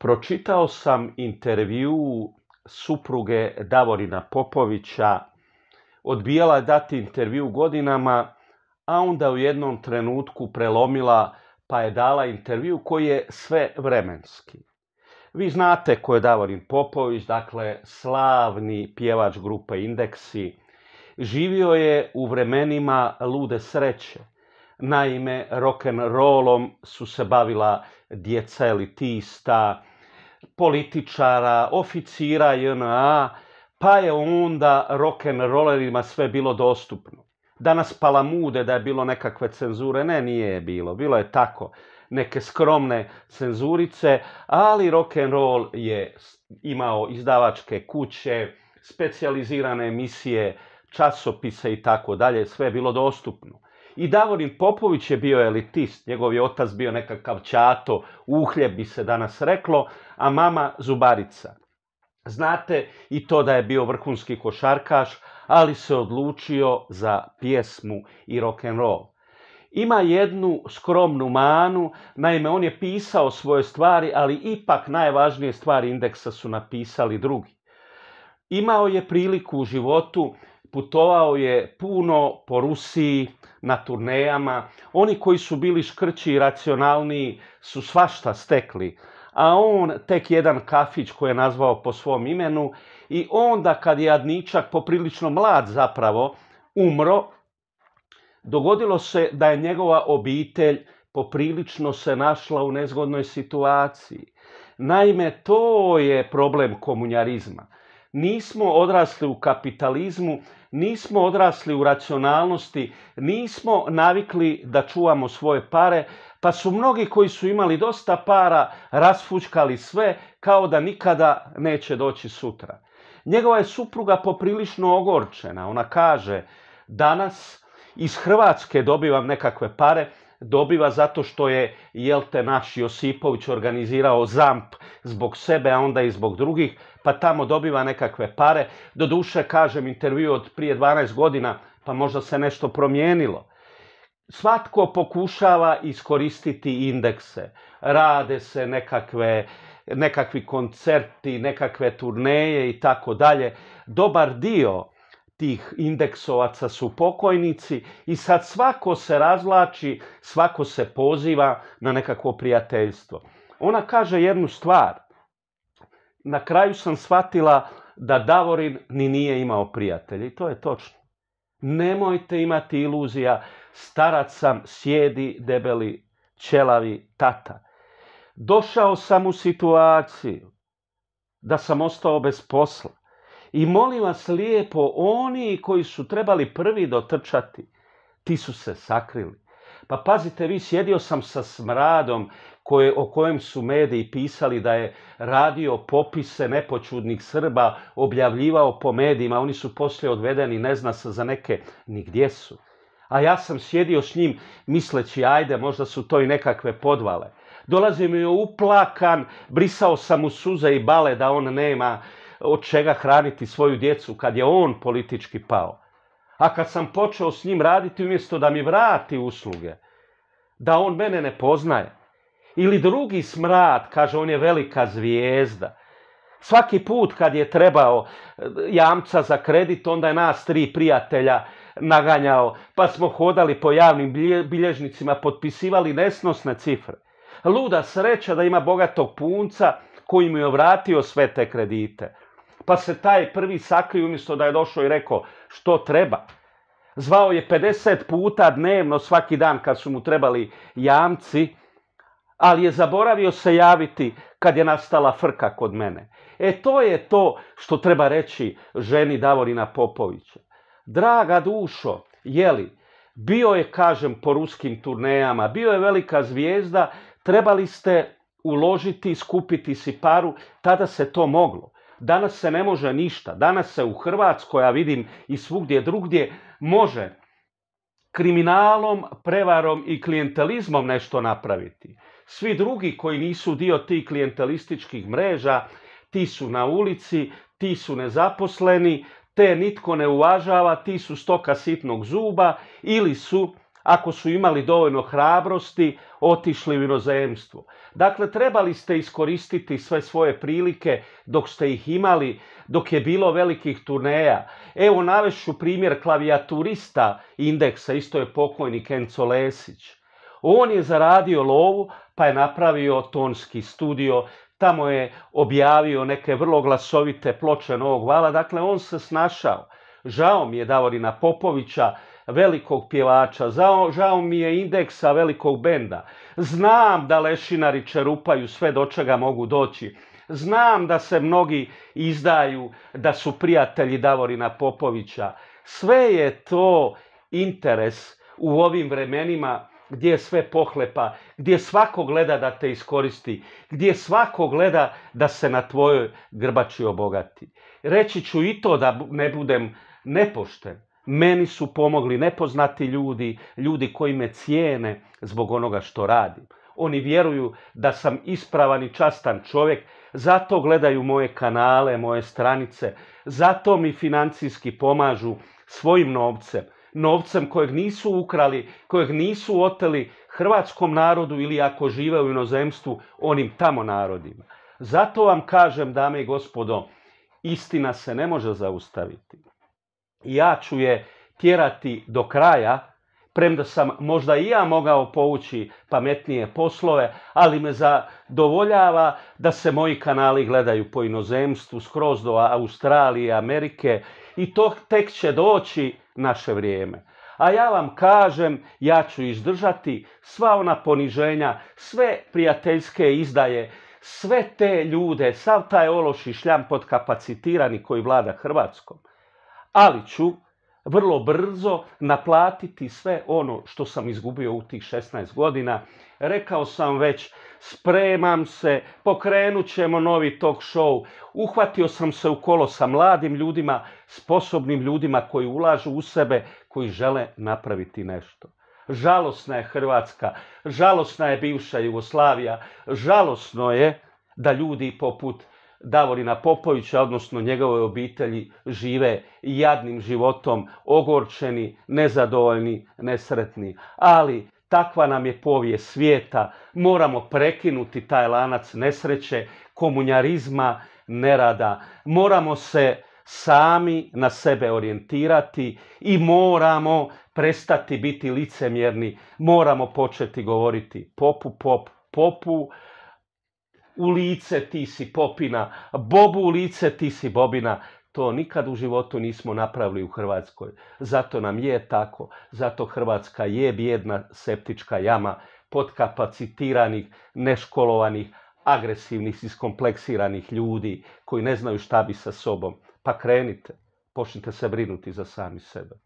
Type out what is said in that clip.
Pročitao sam intervju supruge Davorina Popovića. Odbijala je dati intervju godinama, a onda u jednom trenutku prelomila pa je dala intervju koji je sve vremenski. Vi znate ko je Davorin Popović, dakle slavni pjevač grupe Indeksi. Živio je u vremenima lude sreće. Naime, rock'n'rollom su se bavila djeca elitista, političara, oficira JNA, pa je onda rock'n'rollerima sve bilo dostupno. Danas palamude da je bilo nekakve cenzure, ne, nije je bilo, bilo je tako neke skromne cenzurice, ali rock roll je imao izdavačke kuće, specijalizirane emisije, časopise i tako dalje, sve je bilo dostupno. I Davorin Popović je bio elitist, njegov je otac bio nekakav čato, uhljeb bi se danas reklo, a mama zubarica. Znate i to da je bio vrhunski košarkaš, ali se odlučio za pjesmu i rock roll. Ima jednu skromnu manu, naime on je pisao svoje stvari, ali ipak najvažnije stvari indeksa su napisali drugi. Imao je priliku u životu, putovao je puno po Rusiji, na turnejama. Oni koji su bili škrći i racionalniji su svašta stekli. A on tek jedan kafić koji je nazvao po svom imenu i onda kad je Adničak poprilično mlad zapravo umro, dogodilo se da je njegova obitelj poprilično se našla u nezgodnoj situaciji. Naime, to je problem komunjarizma nismo odrasli u kapitalizmu, nismo odrasli u racionalnosti, nismo navikli da čuvamo svoje pare, pa su mnogi koji su imali dosta para rasfučkali sve kao da nikada neće doći sutra. Njegova je supruga poprilično ogorčena. Ona kaže, danas iz Hrvatske dobivam nekakve pare, dobiva zato što je jel te naš Josipović organizirao ZAMP zbog sebe, a onda i zbog drugih, pa tamo dobiva nekakve pare. Doduše, kažem, intervju od prije 12 godina, pa možda se nešto promijenilo. Svatko pokušava iskoristiti indekse. Rade se nekakve, nekakvi koncerti, nekakve turneje i tako dalje. Dobar dio tih indeksovaca su pokojnici i sad svako se razvlači, svako se poziva na nekakvo prijateljstvo. Ona kaže jednu stvar. Na kraju sam shvatila da Davorin ni nije imao prijatelji, i to je točno. Nemojte imati iluzija, starac sam, sjedi, debeli, ćelavi, tata. Došao sam u situaciju da sam ostao bez posla. I molim vas lijepo, oni koji su trebali prvi dotrčati, ti su se sakrili. Pa pazite vi, sjedio sam sa smradom koje, o kojem su mediji pisali da je radio popise nepočudnih Srba, objavljivao po medijima, oni su poslije odvedeni, ne zna se za neke ni gdje su. A ja sam sjedio s njim misleći, ajde, možda su to i nekakve podvale. Dolazim je uplakan, brisao sam mu suze i bale da on nema od čega hraniti svoju djecu kad je on politički pao. A kad sam počeo s njim raditi umjesto da mi vrati usluge, da on mene ne poznaje. Ili drugi smrad, kaže on je velika zvijezda. Svaki put kad je trebao e, jamca za kredit, onda je nas tri prijatelja naganjao, pa smo hodali po javnim bilježnicima, potpisivali nesnosne cifre. Luda sreća da ima bogatog punca koji mu je vratio sve te kredite. Pa se taj prvi sakri umjesto da je došao i rekao što treba. Zvao je 50 puta dnevno svaki dan kad su mu trebali jamci, ali je zaboravio se javiti kad je nastala frka kod mene. E to je to što treba reći ženi Davorina Popovića. Draga dušo, jeli, bio je, kažem, po ruskim turnejama, bio je velika zvijezda, trebali ste uložiti i skupiti si paru, tada se to moglo. Danas se ne može ništa. Danas se u Hrvatskoj, a vidim i svugdje drugdje, može kriminalom, prevarom i klijentelizmom nešto napraviti. Svi drugi koji nisu dio tih klijentelističkih mreža, ti su na ulici, ti su nezaposleni, te nitko ne uvažava, ti su stoka sitnog zuba ili su ako su imali dovoljno hrabrosti, otišli u inozemstvo. Dakle, trebali ste iskoristiti sve svoje prilike dok ste ih imali, dok je bilo velikih turneja. Evo, navešu primjer klavijaturista indeksa, isto je pokojnik Enco Lesić. On je zaradio lovu, pa je napravio tonski studio, tamo je objavio neke vrlo glasovite ploče Novog Vala, dakle on se snašao. Žao mi je Davorina Popovića, velikog pjevača, žao mi je indeksa velikog benda. Znam da lešinari čerupaju sve do čega mogu doći. Znam da se mnogi izdaju da su prijatelji Davorina Popovića. Sve je to interes u ovim vremenima gdje je sve pohlepa, gdje svako gleda da te iskoristi, gdje svako gleda da se na tvojoj grbači obogati. Reći ću i to da ne budem nepošten. Meni su pomogli nepoznati ljudi, ljudi koji me cijene zbog onoga što radim. Oni vjeruju da sam ispravan i častan čovjek, zato gledaju moje kanale, moje stranice, zato mi financijski pomažu svojim novcem, novcem kojeg nisu ukrali, kojeg nisu oteli hrvatskom narodu ili ako žive u inozemstvu, onim tamo narodima. Zato vam kažem, dame i gospodo, istina se ne može zaustaviti ja ću je tjerati do kraja, premda sam možda i ja mogao povući pametnije poslove, ali me zadovoljava da se moji kanali gledaju po inozemstvu, skroz do Australije, Amerike i to tek će doći naše vrijeme. A ja vam kažem, ja ću izdržati sva ona poniženja, sve prijateljske izdaje, sve te ljude, sav taj ološi šljam podkapacitirani koji vlada Hrvatskom ali ću vrlo brzo naplatiti sve ono što sam izgubio u tih 16 godina. Rekao sam već, spremam se, pokrenut ćemo novi talk show. Uhvatio sam se u kolo sa mladim ljudima, sposobnim ljudima koji ulažu u sebe, koji žele napraviti nešto. Žalosna je Hrvatska, žalosna je bivša Jugoslavija, žalosno je da ljudi poput Davorina Popovića, odnosno njegove obitelji, žive jadnim životom, ogorčeni, nezadovoljni, nesretni. Ali takva nam je povijest svijeta, moramo prekinuti taj lanac nesreće, komunjarizma, nerada. Moramo se sami na sebe orijentirati i moramo prestati biti licemjerni. Moramo početi govoriti popu pop, popu u lice ti si popina, bobu u lice ti si bobina. To nikad u životu nismo napravili u Hrvatskoj. Zato nam je tako. Zato Hrvatska je bjedna septička jama podkapacitiranih, neškolovanih, agresivnih, iskompleksiranih ljudi koji ne znaju šta bi sa sobom. Pa krenite, počnite se brinuti za sami sebe.